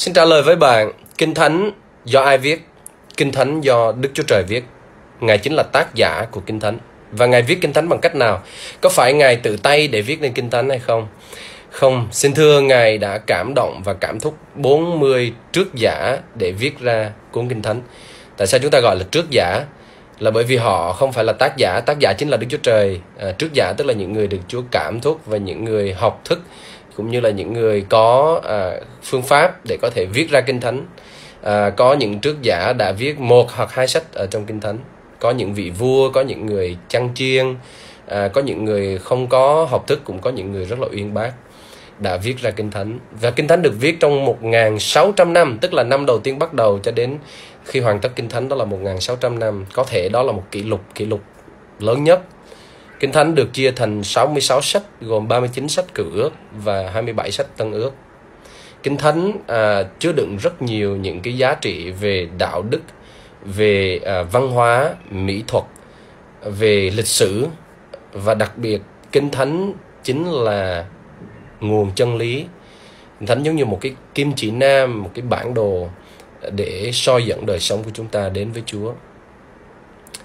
Xin trả lời với bạn, Kinh Thánh do ai viết? Kinh Thánh do Đức Chúa Trời viết. Ngài chính là tác giả của Kinh Thánh. Và Ngài viết Kinh Thánh bằng cách nào? Có phải Ngài tự tay để viết nên Kinh Thánh hay không? Không, xin thưa Ngài đã cảm động và cảm thúc 40 trước giả để viết ra cuốn Kinh Thánh. Tại sao chúng ta gọi là trước giả? Là bởi vì họ không phải là tác giả, tác giả chính là Đức Chúa Trời. À, trước giả tức là những người được Chúa cảm thúc và những người học thức cũng như là những người có à, phương pháp để có thể viết ra kinh thánh à, có những trước giả đã viết một hoặc hai sách ở trong kinh thánh có những vị vua có những người chăn chiên à, có những người không có học thức cũng có những người rất là uyên bác đã viết ra kinh thánh và kinh thánh được viết trong 1.600 năm tức là năm đầu tiên bắt đầu cho đến khi hoàn tất kinh thánh đó là 1.600 năm có thể đó là một kỷ lục kỷ lục lớn nhất Kinh Thánh được chia thành 66 sách gồm 39 sách cựu ước và 27 sách tân ước. Kinh Thánh à, chứa đựng rất nhiều những cái giá trị về đạo đức, về à, văn hóa, mỹ thuật, về lịch sử và đặc biệt Kinh Thánh chính là nguồn chân lý. Kinh Thánh giống như một cái kim chỉ nam, một cái bản đồ để soi dẫn đời sống của chúng ta đến với Chúa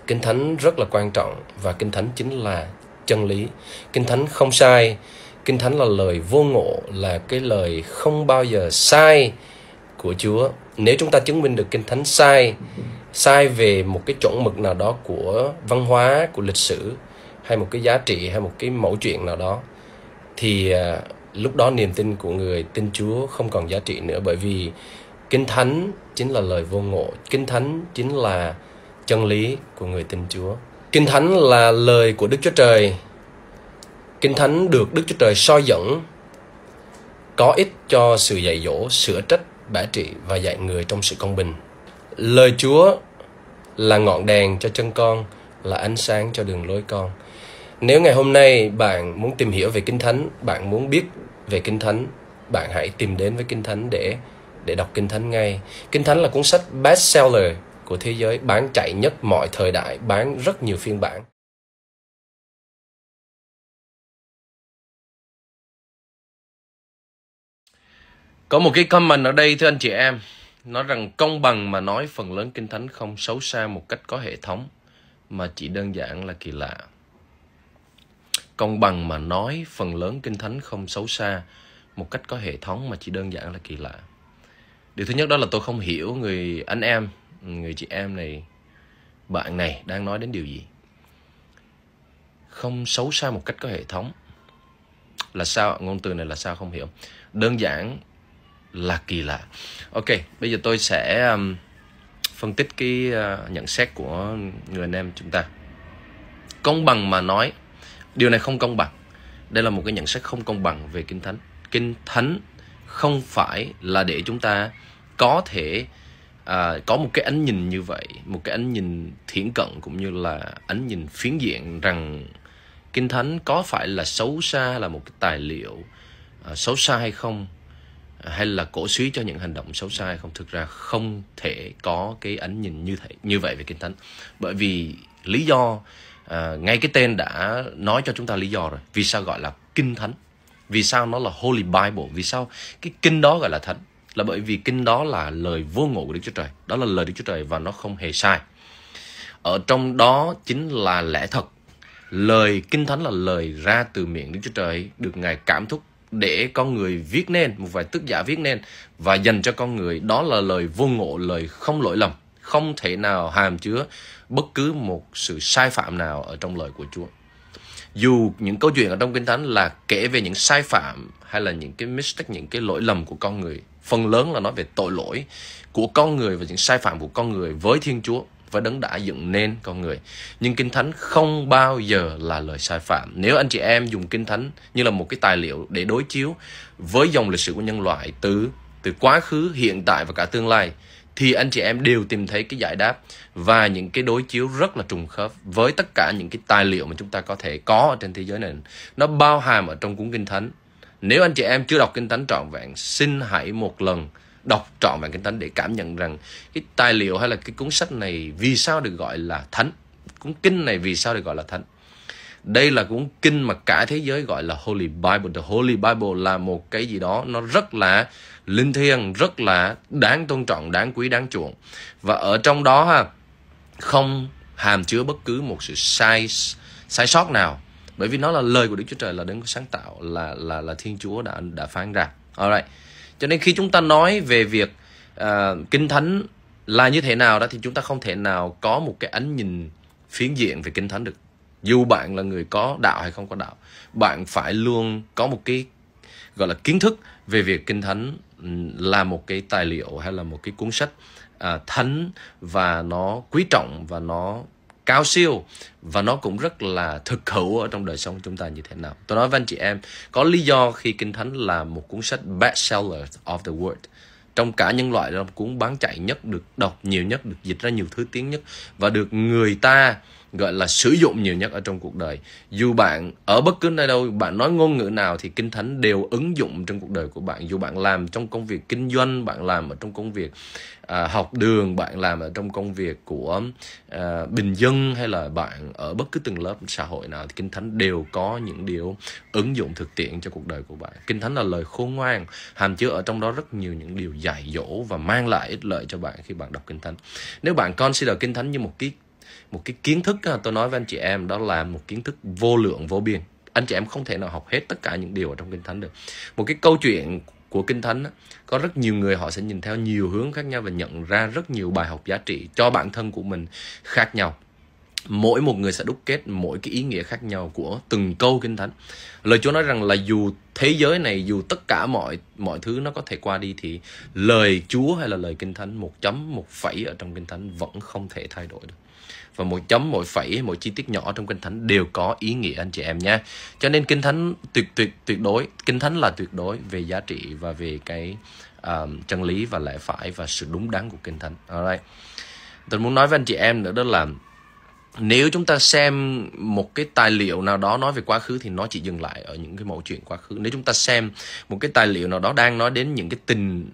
kinh thánh rất là quan trọng và kinh thánh chính là chân lý kinh thánh không sai kinh thánh là lời vô ngộ là cái lời không bao giờ sai của chúa nếu chúng ta chứng minh được kinh thánh sai sai về một cái chuẩn mực nào đó của văn hóa của lịch sử hay một cái giá trị hay một cái mẫu chuyện nào đó thì à, lúc đó niềm tin của người tin chúa không còn giá trị nữa bởi vì kinh thánh chính là lời vô ngộ kinh thánh chính là chân lý của người tin Chúa. Kinh Thánh là lời của Đức Chúa Trời. Kinh Thánh được Đức Chúa Trời soi dẫn có ích cho sự dạy dỗ, sửa trách, bả trị và dạy người trong sự công bình. Lời Chúa là ngọn đèn cho chân con, là ánh sáng cho đường lối con. Nếu ngày hôm nay bạn muốn tìm hiểu về Kinh Thánh, bạn muốn biết về Kinh Thánh, bạn hãy tìm đến với Kinh Thánh để để đọc Kinh Thánh ngay. Kinh Thánh là cuốn sách bestseller của thế giới bán chạy nhất mọi thời đại bán rất nhiều phiên bản có một cái comment ở đây thưa anh chị em nói rằng công bằng mà nói phần lớn kinh thánh không xấu xa một cách có hệ thống mà chỉ đơn giản là kỳ lạ công bằng mà nói phần lớn kinh thánh không xấu xa một cách có hệ thống mà chỉ đơn giản là kỳ lạ điều thứ nhất đó là tôi không hiểu người anh em người chị em này bạn này đang nói đến điều gì không xấu xa một cách có hệ thống là sao ngôn từ này là sao không hiểu đơn giản là kỳ lạ ok bây giờ tôi sẽ um, phân tích cái uh, nhận xét của người anh em chúng ta công bằng mà nói điều này không công bằng đây là một cái nhận xét không công bằng về kinh thánh kinh thánh không phải là để chúng ta có thể à, có một cái ánh nhìn như vậy một cái ánh nhìn thiển cận cũng như là ánh nhìn phiến diện rằng kinh thánh có phải là xấu xa là một cái tài liệu à, xấu xa hay không à, hay là cổ suý cho những hành động xấu xa hay không thực ra không thể có cái ánh nhìn như thế như vậy về kinh thánh bởi vì lý do à, ngay cái tên đã nói cho chúng ta lý do rồi vì sao gọi là kinh thánh vì sao nó là holy bible vì sao cái kinh đó gọi là thánh là bởi vì kinh đó là lời vô ngộ của Đức Chúa Trời. Đó là lời Đức Chúa Trời và nó không hề sai. Ở trong đó chính là lẽ thật. Lời kinh thánh là lời ra từ miệng Đức Chúa Trời được Ngài cảm thúc để con người viết nên, một vài tức giả viết nên và dành cho con người. Đó là lời vô ngộ, lời không lỗi lầm. Không thể nào hàm chứa bất cứ một sự sai phạm nào ở trong lời của Chúa dù những câu chuyện ở trong kinh thánh là kể về những sai phạm hay là những cái mistake những cái lỗi lầm của con người phần lớn là nói về tội lỗi của con người và những sai phạm của con người với Thiên Chúa và đấng đã dựng nên con người. Nhưng Kinh Thánh không bao giờ là lời sai phạm. Nếu anh chị em dùng Kinh Thánh như là một cái tài liệu để đối chiếu với dòng lịch sử của nhân loại từ từ quá khứ, hiện tại và cả tương lai thì anh chị em đều tìm thấy cái giải đáp và những cái đối chiếu rất là trùng khớp với tất cả những cái tài liệu mà chúng ta có thể có ở trên thế giới này. Nó bao hàm ở trong cuốn Kinh Thánh nếu anh chị em chưa đọc Kinh Thánh trọn vẹn, xin hãy một lần đọc trọn vẹn Kinh Thánh để cảm nhận rằng cái tài liệu hay là cái cuốn sách này vì sao được gọi là thánh, cuốn kinh này vì sao được gọi là thánh. Đây là cuốn kinh mà cả thế giới gọi là Holy Bible. The Holy Bible là một cái gì đó nó rất là linh thiêng, rất là đáng tôn trọng, đáng quý, đáng chuộng. Và ở trong đó ha, không hàm chứa bất cứ một sự sai sai sót nào bởi vì nó là lời của Đức Chúa Trời là đấng sáng tạo là là là Thiên Chúa đã đã phán ra. Alright. Cho nên khi chúng ta nói về việc uh, kinh thánh là như thế nào đó thì chúng ta không thể nào có một cái ánh nhìn phiến diện về kinh thánh được. Dù bạn là người có đạo hay không có đạo, bạn phải luôn có một cái gọi là kiến thức về việc kinh thánh là một cái tài liệu hay là một cái cuốn sách à, thánh và nó quý trọng và nó cao siêu và nó cũng rất là thực hữu ở trong đời sống chúng ta như thế nào. Tôi nói với anh chị em, có lý do khi Kinh Thánh là một cuốn sách bestseller of the world. Trong cả nhân loại là cuốn bán chạy nhất, được đọc nhiều nhất, được dịch ra nhiều thứ tiếng nhất và được người ta gọi là sử dụng nhiều nhất ở trong cuộc đời dù bạn ở bất cứ nơi đâu bạn nói ngôn ngữ nào thì kinh thánh đều ứng dụng trong cuộc đời của bạn dù bạn làm trong công việc kinh doanh bạn làm ở trong công việc à, học đường bạn làm ở trong công việc của à, bình dân hay là bạn ở bất cứ từng lớp xã hội nào thì kinh thánh đều có những điều ứng dụng thực tiễn cho cuộc đời của bạn kinh thánh là lời khôn ngoan hàm chứa ở trong đó rất nhiều những điều dạy dỗ và mang lại ích lợi cho bạn khi bạn đọc kinh thánh nếu bạn consider kinh thánh như một cái một cái kiến thức tôi nói với anh chị em đó là một kiến thức vô lượng vô biên anh chị em không thể nào học hết tất cả những điều ở trong kinh thánh được một cái câu chuyện của kinh thánh có rất nhiều người họ sẽ nhìn theo nhiều hướng khác nhau và nhận ra rất nhiều bài học giá trị cho bản thân của mình khác nhau mỗi một người sẽ đúc kết mỗi cái ý nghĩa khác nhau của từng câu kinh thánh lời chúa nói rằng là dù thế giới này dù tất cả mọi mọi thứ nó có thể qua đi thì lời chúa hay là lời kinh thánh một chấm một phẩy ở trong kinh thánh vẫn không thể thay đổi được và một chấm mỗi phẩy mỗi chi tiết nhỏ trong kinh thánh đều có ý nghĩa anh chị em nha cho nên kinh thánh tuyệt tuyệt tuyệt đối kinh thánh là tuyệt đối về giá trị và về cái um, chân lý và lẽ phải và sự đúng đắn của kinh thánh alright tôi muốn nói với anh chị em nữa đó là nếu chúng ta xem một cái tài liệu nào đó nói về quá khứ thì nó chỉ dừng lại ở những cái mẫu chuyện quá khứ nếu chúng ta xem một cái tài liệu nào đó đang nói đến những cái tình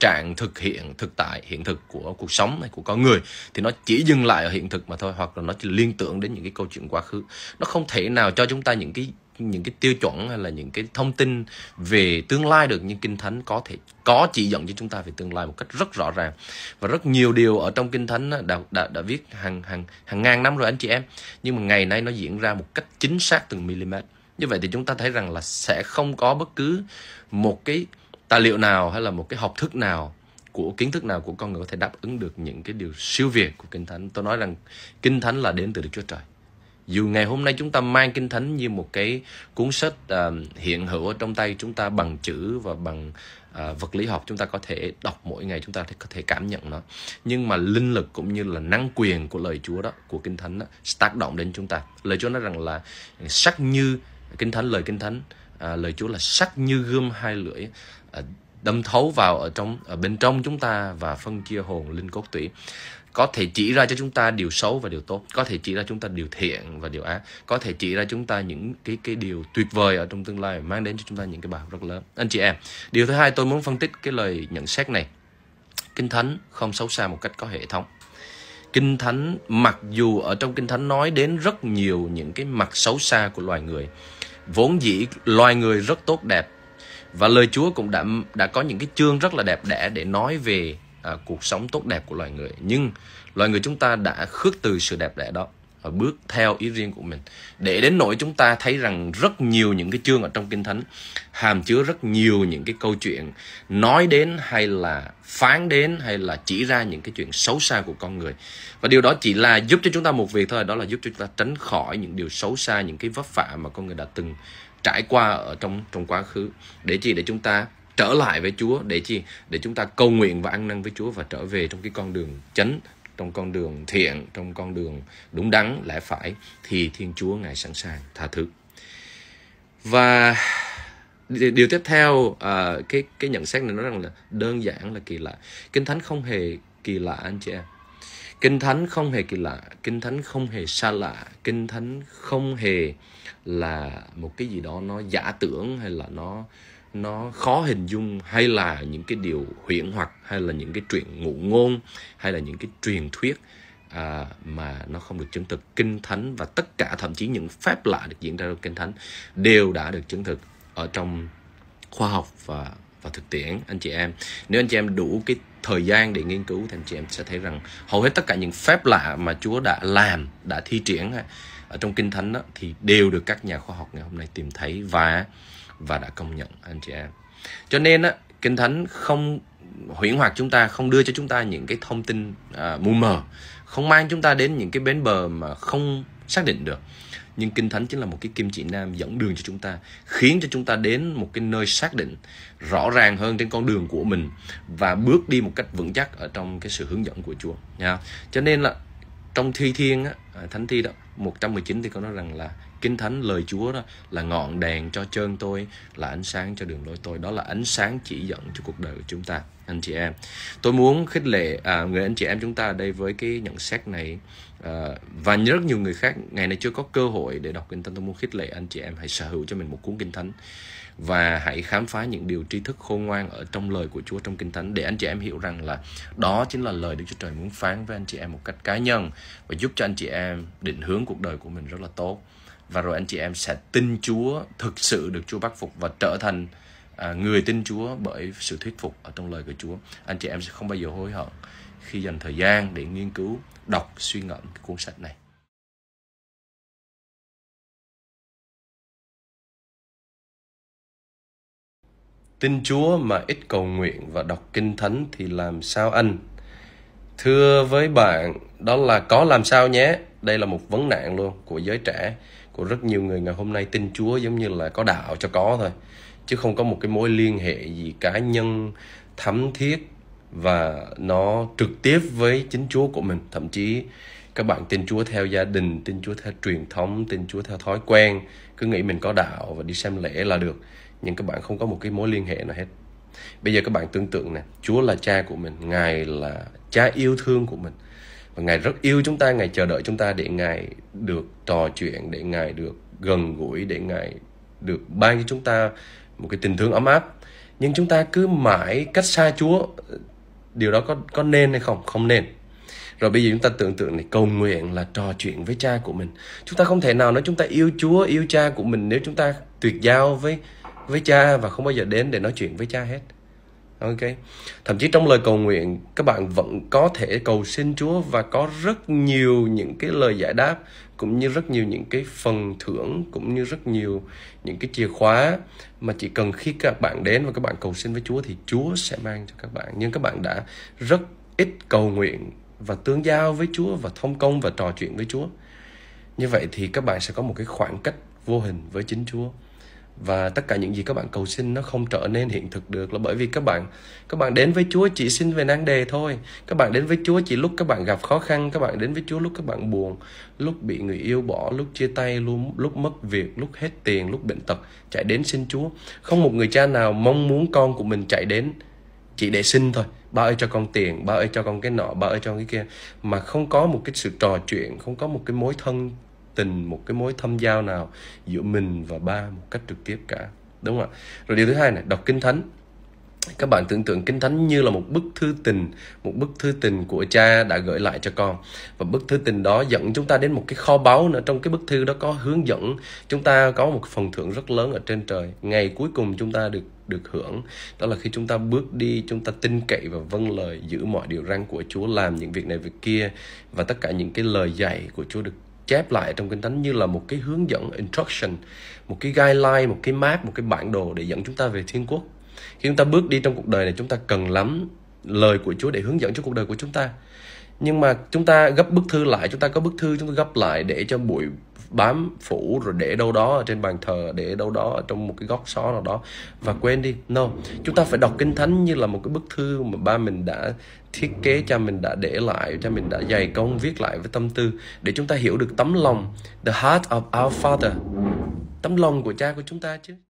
trạng thực hiện thực tại hiện thực của cuộc sống này của con người thì nó chỉ dừng lại ở hiện thực mà thôi hoặc là nó chỉ liên tưởng đến những cái câu chuyện quá khứ nó không thể nào cho chúng ta những cái những cái tiêu chuẩn hay là những cái thông tin về tương lai được nhưng kinh thánh có thể có chỉ dẫn cho chúng ta về tương lai một cách rất rõ ràng và rất nhiều điều ở trong kinh thánh đã đã, đã viết hàng hàng hàng ngàn năm rồi anh chị em nhưng mà ngày nay nó diễn ra một cách chính xác từng mm như vậy thì chúng ta thấy rằng là sẽ không có bất cứ một cái tài liệu nào hay là một cái học thức nào của kiến thức nào của con người có thể đáp ứng được những cái điều siêu việt của kinh thánh tôi nói rằng kinh thánh là đến từ đức chúa trời dù ngày hôm nay chúng ta mang kinh thánh như một cái cuốn sách uh, hiện hữu ở trong tay chúng ta bằng chữ và bằng uh, vật lý học chúng ta có thể đọc mỗi ngày chúng ta có thể cảm nhận nó nhưng mà linh lực cũng như là năng quyền của lời Chúa đó của kinh thánh đó, tác động đến chúng ta lời Chúa nói rằng là sắc như kinh thánh lời kinh thánh uh, lời Chúa là sắc như gươm hai lưỡi uh, đâm thấu vào ở trong ở bên trong chúng ta và phân chia hồn linh cốt tủy có thể chỉ ra cho chúng ta điều xấu và điều tốt có thể chỉ ra chúng ta điều thiện và điều ác có thể chỉ ra chúng ta những cái cái điều tuyệt vời ở trong tương lai mang đến cho chúng ta những cái bài học rất lớn anh chị em điều thứ hai tôi muốn phân tích cái lời nhận xét này kinh thánh không xấu xa một cách có hệ thống kinh thánh mặc dù ở trong kinh thánh nói đến rất nhiều những cái mặt xấu xa của loài người vốn dĩ loài người rất tốt đẹp và lời Chúa cũng đã đã có những cái chương rất là đẹp đẽ để nói về à, cuộc sống tốt đẹp của loài người nhưng loài người chúng ta đã khước từ sự đẹp đẽ đó và bước theo ý riêng của mình để đến nỗi chúng ta thấy rằng rất nhiều những cái chương ở trong kinh thánh hàm chứa rất nhiều những cái câu chuyện nói đến hay là phán đến hay là chỉ ra những cái chuyện xấu xa của con người và điều đó chỉ là giúp cho chúng ta một việc thôi đó là giúp cho chúng ta tránh khỏi những điều xấu xa những cái vấp phạm mà con người đã từng trải qua ở trong trong quá khứ để chi để chúng ta trở lại với Chúa để chi để chúng ta cầu nguyện và ăn năn với Chúa và trở về trong cái con đường chánh trong con đường thiện trong con đường đúng đắn lẽ phải thì Thiên Chúa ngài sẵn sàng tha thứ và điều tiếp theo à, cái cái nhận xét này nói rằng là đơn giản là kỳ lạ kinh thánh không hề kỳ lạ anh chị em kinh thánh không hề kỳ lạ kinh thánh không hề xa lạ kinh thánh không hề là một cái gì đó nó giả tưởng hay là nó nó khó hình dung hay là những cái điều huyễn hoặc hay là những cái chuyện ngụ ngôn hay là những cái truyền thuyết à, mà nó không được chứng thực kinh thánh và tất cả thậm chí những phép lạ được diễn ra trong kinh thánh đều đã được chứng thực ở trong khoa học và và thực tiễn anh chị em nếu anh chị em đủ cái thời gian để nghiên cứu thì anh chị em sẽ thấy rằng hầu hết tất cả những phép lạ mà Chúa đã làm đã thi triển ở trong kinh thánh đó, thì đều được các nhà khoa học ngày hôm nay tìm thấy và và đã công nhận anh chị em cho nên á kinh thánh không huyễn hoặc chúng ta không đưa cho chúng ta những cái thông tin à, mù mờ không mang chúng ta đến những cái bến bờ mà không xác định được nhưng kinh thánh chính là một cái kim chỉ nam dẫn đường cho chúng ta khiến cho chúng ta đến một cái nơi xác định rõ ràng hơn trên con đường của mình và bước đi một cách vững chắc ở trong cái sự hướng dẫn của Chúa nha cho nên là trong thi thiên á, à, thánh thi đó 119 thì có nói rằng là Kinh Thánh lời Chúa đó là ngọn đèn cho chân tôi, là ánh sáng cho đường lối tôi, đó là ánh sáng chỉ dẫn cho cuộc đời của chúng ta anh chị em. Tôi muốn khích lệ à, người anh chị em chúng ta ở đây với cái nhận xét này à, và rất nhiều người khác ngày nay chưa có cơ hội để đọc kinh thánh. Tôi muốn khích lệ anh chị em hãy sở hữu cho mình một cuốn kinh thánh và hãy khám phá những điều tri thức khôn ngoan ở trong lời của Chúa trong Kinh Thánh để anh chị em hiểu rằng là đó chính là lời Đức Chúa Trời muốn phán với anh chị em một cách cá nhân và giúp cho anh chị em định hướng cuộc đời của mình rất là tốt và rồi anh chị em sẽ tin Chúa thực sự được Chúa bắt phục và trở thành à, người tin Chúa bởi sự thuyết phục ở trong lời của Chúa anh chị em sẽ không bao giờ hối hận khi dành thời gian để nghiên cứu đọc suy ngẫm cuốn sách này Tin Chúa mà ít cầu nguyện và đọc kinh thánh thì làm sao anh? Thưa với bạn, đó là có làm sao nhé. Đây là một vấn nạn luôn của giới trẻ của rất nhiều người ngày hôm nay tin Chúa giống như là có đạo cho có thôi chứ không có một cái mối liên hệ gì cá nhân thắm thiết và nó trực tiếp với chính Chúa của mình thậm chí các bạn tin Chúa theo gia đình tin Chúa theo truyền thống tin Chúa theo thói quen cứ nghĩ mình có đạo và đi xem lễ là được nhưng các bạn không có một cái mối liên hệ nào hết bây giờ các bạn tưởng tượng nè Chúa là cha của mình Ngài là cha yêu thương của mình và ngài rất yêu chúng ta ngài chờ đợi chúng ta để ngài được trò chuyện để ngài được gần gũi để ngài được ban cho chúng ta một cái tình thương ấm áp nhưng chúng ta cứ mãi cách xa chúa điều đó có có nên hay không không nên rồi bây giờ chúng ta tưởng tượng này cầu nguyện là trò chuyện với cha của mình chúng ta không thể nào nói chúng ta yêu chúa yêu cha của mình nếu chúng ta tuyệt giao với với cha và không bao giờ đến để nói chuyện với cha hết ok thậm chí trong lời cầu nguyện các bạn vẫn có thể cầu xin Chúa và có rất nhiều những cái lời giải đáp cũng như rất nhiều những cái phần thưởng cũng như rất nhiều những cái chìa khóa mà chỉ cần khi các bạn đến và các bạn cầu xin với Chúa thì Chúa sẽ mang cho các bạn nhưng các bạn đã rất ít cầu nguyện và tương giao với Chúa và thông công và trò chuyện với Chúa như vậy thì các bạn sẽ có một cái khoảng cách vô hình với chính Chúa và tất cả những gì các bạn cầu xin nó không trở nên hiện thực được là bởi vì các bạn các bạn đến với Chúa chỉ xin về nan đề thôi các bạn đến với Chúa chỉ lúc các bạn gặp khó khăn các bạn đến với Chúa lúc các bạn buồn lúc bị người yêu bỏ lúc chia tay luôn lúc mất việc lúc hết tiền lúc bệnh tật chạy đến xin Chúa không một người cha nào mong muốn con của mình chạy đến chỉ để xin thôi ba ơi cho con tiền ba ơi cho con cái nọ ba ơi cho cái kia mà không có một cái sự trò chuyện không có một cái mối thân tình một cái mối thâm giao nào giữa mình và ba một cách trực tiếp cả đúng không ạ rồi điều thứ hai này đọc kinh thánh các bạn tưởng tượng kinh thánh như là một bức thư tình một bức thư tình của cha đã gửi lại cho con và bức thư tình đó dẫn chúng ta đến một cái kho báu nữa trong cái bức thư đó có hướng dẫn chúng ta có một phần thưởng rất lớn ở trên trời ngày cuối cùng chúng ta được được hưởng đó là khi chúng ta bước đi chúng ta tin cậy và vâng lời giữ mọi điều răn của Chúa làm những việc này việc kia và tất cả những cái lời dạy của Chúa được chép lại trong kinh thánh như là một cái hướng dẫn instruction một cái guideline một cái map một cái bản đồ để dẫn chúng ta về thiên quốc khi chúng ta bước đi trong cuộc đời này chúng ta cần lắm lời của Chúa để hướng dẫn cho cuộc đời của chúng ta nhưng mà chúng ta gấp bức thư lại chúng ta có bức thư chúng ta gấp lại để cho buổi bám phủ rồi để đâu đó ở trên bàn thờ để đâu đó ở trong một cái góc xó nào đó và quên đi no chúng ta phải đọc kinh thánh như là một cái bức thư mà ba mình đã thiết kế cho mình đã để lại cho mình đã dày công viết lại với tâm tư để chúng ta hiểu được tấm lòng the heart of our father tấm lòng của cha của chúng ta chứ